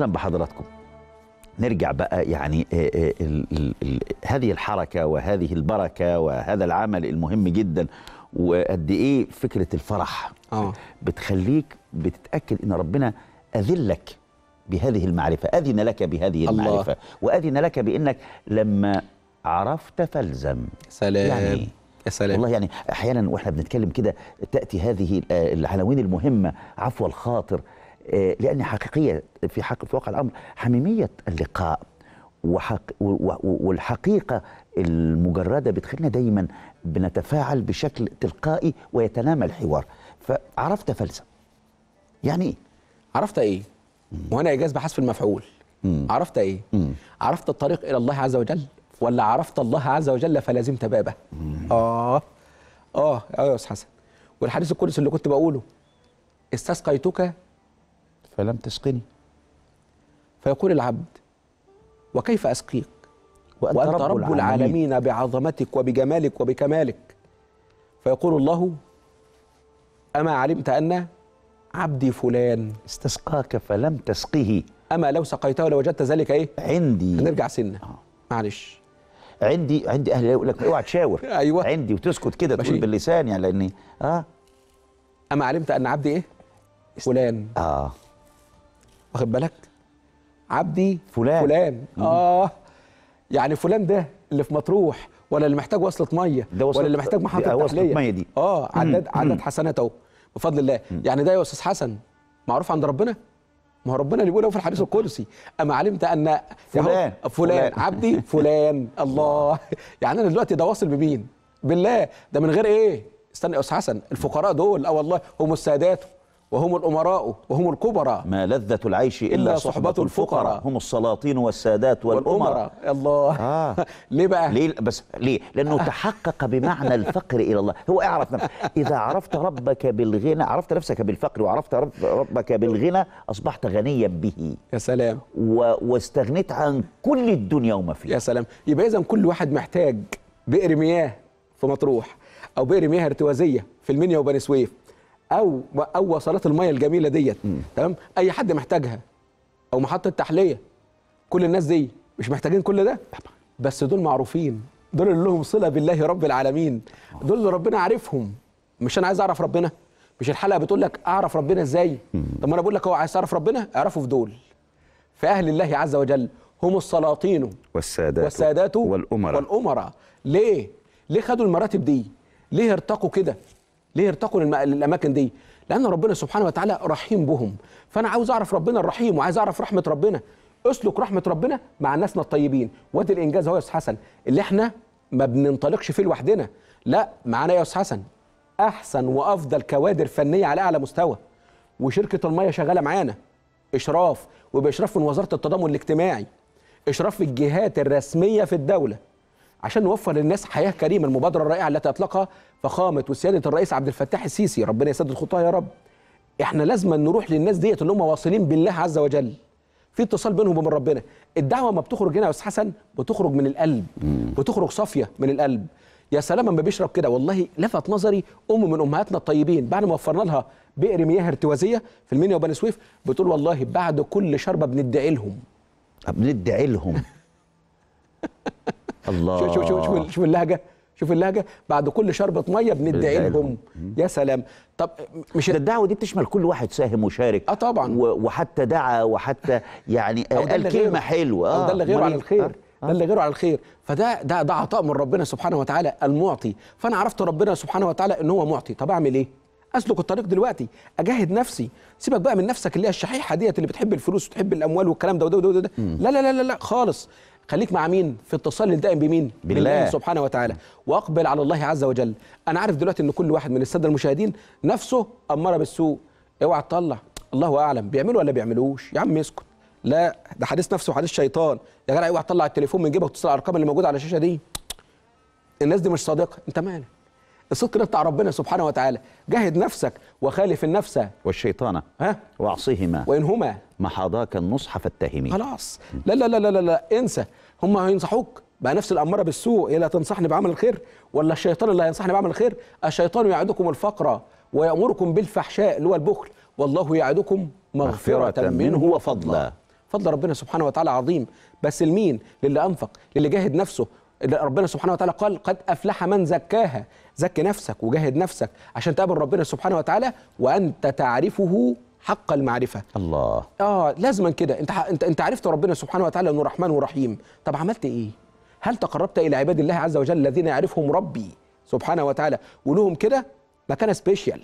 اهلا بحضراتكم نرجع بقى يعني آه، آه، هذه الحركه وهذه البركه وهذا العمل المهم جدا وقد ايه فكره الفرح آه. بتخليك بتتاكد ان ربنا اذلك بهذه المعرفه اذن لك بهذه الله. المعرفه واذن لك بانك لما عرفت فالزم سلام يعني يا سلام والله يعني احيانا واحنا بنتكلم كده تاتي هذه آه، العناوين المهمه عفو الخاطر آه، لأن حقيقية في حق في واقع الأمر حميمية اللقاء وحق والحقيقة المجردة بتخلينا دايما بنتفاعل بشكل تلقائي ويتنامى الحوار فعرفت فلسفة يعني إيه؟ عرفت إيه؟ وانا إيجاز بحذف المفعول مم. عرفت إيه؟ مم. عرفت الطريق إلى الله عز وجل ولا عرفت الله عز وجل فلازمت بابه آه آه آه يا أستاذ حسن والحديث القدس اللي كنت بقوله استسقيتك فلم تسقني فيقول العبد وكيف أسقيك وأنت, وأنت رب, رب العالمين, العالمين بعظمتك وبجمالك وبكمالك فيقول الله أما علمت أن عبدي فلان استسقاك فلم تسقه أما لو سقيته لوجدت ذلك إيه عندي نرجع سنة آه. معلش عندي عندي أهل يقول لك اوعى تشاور أيوة عندي وتسكت كده تقول باللسان يعني لأني آه أما علمت أن عبدي إيه فلان آه واخد بالك عبدي فلان فلان اه يعني فلان ده اللي في مطروح ولا اللي محتاج وصله ميه ولا اللي محتاج محطه تحليه ميه دي اه عدد عدد حسنات اهو بفضل الله يعني ده يا استاذ حسن معروف عند ربنا ما هو ربنا اللي بيقوله في الحديث القدسي اما علمت ان فلان فلان عبدي فلان الله يعني انا دلوقتي ده واصل بمين بالله ده من غير ايه استنى يا استاذ حسن الفقراء دول اه والله هم السادات وهم الأمراء وهم الكبراء ما لذة العيش إلا, إلا صحبة, صحبة الفقراء هم السلاطين والسادات والأمراء الله آه. ليه بقى؟ ليه بس ليه؟ لأنه تحقق بمعنى الفقر إلى الله هو اعرف نفسك إذا عرفت ربك بالغنى عرفت نفسك بالفقر وعرفت ربك بالغنى أصبحت غنيا به يا سلام و... واستغنيت عن كل الدنيا وما فيها يا سلام يبقى إذا كل واحد محتاج بئر مياه في مطروح أو بئر مياه ارتوازية في المنيا وبني سويف او او وصلات الميه الجميله ديت تمام اي حد محتاجها او محطه تحليه كل الناس دي مش محتاجين كل ده بس دول معروفين دول اللي لهم صله بالله رب العالمين آه. دول اللي ربنا عارفهم مش انا عايز اعرف ربنا مش الحلقه بتقول لك اعرف ربنا ازاي طب ما انا بقول لك هو عايز تعرف ربنا اعرفه في دول في اهل الله عز وجل هم السلاطين والسادات والسادات والامراء والامراء ليه ليه خدوا المراتب دي ليه ارتقوا كده ليه يرتقوا للاماكن دي لان ربنا سبحانه وتعالى رحيم بهم فانا عاوز اعرف ربنا الرحيم وعايز اعرف رحمه ربنا اسلك رحمه ربنا مع ناسنا الطيبين وادي الانجاز اهو يا استاذ حسن اللي احنا ما بننطلقش فيه لوحدنا لا معانا إيه يا استاذ حسن احسن وافضل كوادر فنيه على اعلى مستوى وشركه الميه شغاله معانا اشراف وباشراف من وزاره التضامن الاجتماعي اشراف الجهات الرسميه في الدوله عشان نوفر للناس حياه كريمه المبادره الرائعه التي اطلقها فخامه وسياده الرئيس عبد الفتاح السيسي ربنا يسدد خطاه يا رب احنا لازم نروح للناس ديت اللي هم واصلين بالله عز وجل في اتصال بينهم وبين ربنا الدعوه ما بتخرج هنا يا استاذ حسن بتخرج من القلب بتخرج صافيه من القلب يا سلام ما بيشرب كده والله لفت نظري ام من امهاتنا الطيبين بعد ما وفرنا لها بئر مياه ارتوازيه في المنيا وبني سويف بتقول والله بعد كل شربه بندعي لهم بندعي لهم الله شوف شوف شوف شوف اللهجه شوف اللهجه بعد كل شربه ميه بندعي لهم يا سلام طب مش ده الدعوه دي بتشمل كل واحد ساهم وشارك اه طبعا وحتى دعا وحتى يعني قال كلمه حلوه اه ده اللي غيره على الخير ده آه. اللي غيره على الخير فده ده ده عطاء من ربنا سبحانه وتعالى المعطي فانا عرفت ربنا سبحانه وتعالى ان هو معطي طب اعمل ايه اسلك الطريق دلوقتي اجاهد نفسي سيبك بقى من نفسك اللي هي الشحيحه ديت اللي بتحب الفلوس وتحب الاموال والكلام ده وده وده وده لا لا لا لا خالص خليك مع مين في اتصال الدائم بمين بالله, بالله سبحانه وتعالى واقبل على الله عز وجل انا عارف دلوقتي ان كل واحد من الساده المشاهدين نفسه اماره بالسوء اوعى تطلع الله اعلم بيعملوا ولا بيعملوش يا عم اسكت لا ده حديث نفسه وحديث شيطان يا جدع اوعى تطلع التليفون من جيبك وتتصل على الارقام اللي موجوده على الشاشه دي الناس دي مش صادقه انت مالك الصدق ده بتاع ربنا سبحانه وتعالى جاهد نفسك وخالف النفس والشيطان ها واعصيهما وانهما ما حاضاك النصح فاتهمي خلاص لا لا لا لا لا, انسى هما هينصحوك بقى نفس الاماره بالسوء الا إيه، تنصحني بعمل الخير ولا الشيطان اللي هينصحني بعمل الخير الشيطان يعدكم الفقر ويامركم بالفحشاء اللي هو البخل والله يعدكم مغفره, مغفرة منه وفضلا فضل ربنا سبحانه وتعالى عظيم بس لمين للي انفق للي جاهد نفسه ربنا سبحانه وتعالى قال قد أفلح من زكاها زك نفسك وجاهد نفسك عشان تقابل ربنا سبحانه وتعالى وأنت تعرفه حق المعرفة الله آه لازما كده أنت, أنت أنت عرفت ربنا سبحانه وتعالى أنه رحمن ورحيم طب عملت إيه؟ هل تقربت إلى عباد الله عز وجل الذين يعرفهم ربي سبحانه وتعالى ولهم كده مكانة سبيشال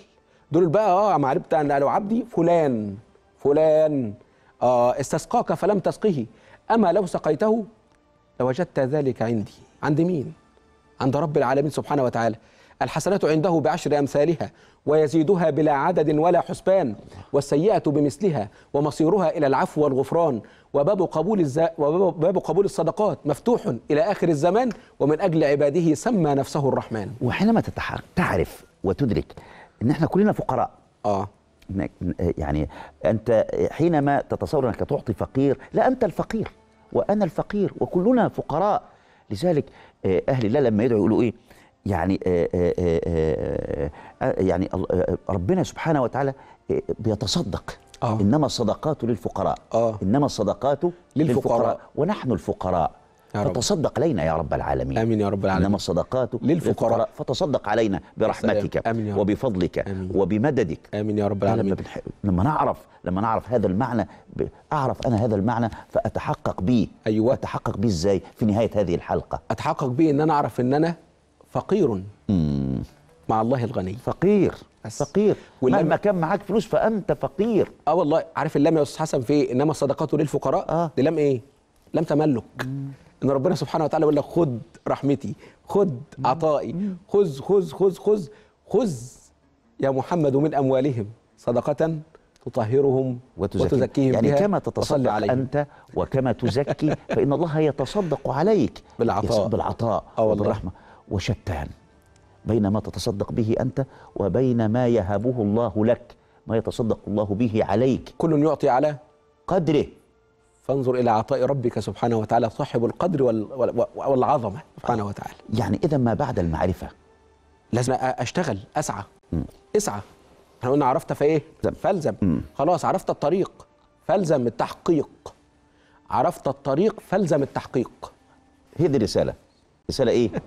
دول بقى آه ما عرفت أنا لو عبدي فلان فلان آه استسقاك فلم تسقه أما لو سقيته لوجدت ذلك عندي عند مين؟ عند رب العالمين سبحانه وتعالى الحسنات عنده بعشر أمثالها ويزيدها بلا عدد ولا حسبان والسيئة بمثلها ومصيرها إلى العفو والغفران وباب قبول, الز... وباب قبول الصدقات مفتوح إلى آخر الزمان ومن أجل عباده سمى نفسه الرحمن وحينما تعرف وتدرك أن احنا كلنا فقراء آه يعني أنت حينما تتصور أنك تعطي فقير لا أنت الفقير وأنا الفقير وكلنا فقراء لذلك آه، اهل الله لما يدعوا يقولوا ايه يعني آآ آه، آآ آه، آآ يعني ربنا سبحانه وتعالى بيتصدق آه. انما الصدقات للفقراء آه. انما الصدقات للفقراء, للفقراء ونحن الفقراء يا رب. فتصدق علينا يا رب العالمين امين يا رب العالمين انما الصدقات للفقراء فتصدق علينا برحمتك آمين يا رب. وبفضلك آمين. وبمددك امين يا رب العالمين لما, لما نعرف لما نعرف هذا المعنى ب... اعرف انا هذا المعنى فاتحقق به ايوه اتحقق به ازاي في نهايه هذه الحلقه اتحقق به ان انا اعرف ان انا فقير مم. مع الله الغني فقير بس. فقير مهما كان معاك فلوس فانت فقير اه والله عارف اللام يا استاذ حسن في انما الصدقات للفقراء آه. دي لام ايه لم تملك مم. ان ربنا سبحانه وتعالى يقول لك خد رحمتي خد عطائي خذ خذ خذ خذ خذ يا محمد من اموالهم صدقه تطهرهم وتزكيهم, وتزكيهم يعني كما تتصدق عليهم. أنت وكما تزكي فإن الله يتصدق عليك بالعطاء بالعطاء والرحمه وشتان بين ما تتصدق به أنت وبين ما يهبه الله لك ما يتصدق الله به عليك كل يعطي على قدره فانظر إلى عطاء ربك سبحانه وتعالى صاحب القدر والعظمة سبحانه وتعالى يعني إذا ما بعد المعرفة لازم أشتغل أسعى مم. اسعى احنا قلنا عرفت فإيه فالزم خلاص عرفت الطريق فالزم التحقيق عرفت الطريق فالزم التحقيق هي دي رسالة رسالة إيه؟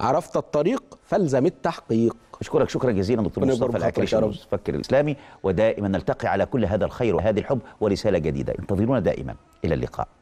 عرفت الطريق فالزم التحقيق أشكرك شكرا جزيلا دكتور مصطفى العكريش المفكر الإسلامي ودائما نلتقي على كل هذا الخير وهذه الحب ورسالة جديدة انتظرونا دائما إلى اللقاء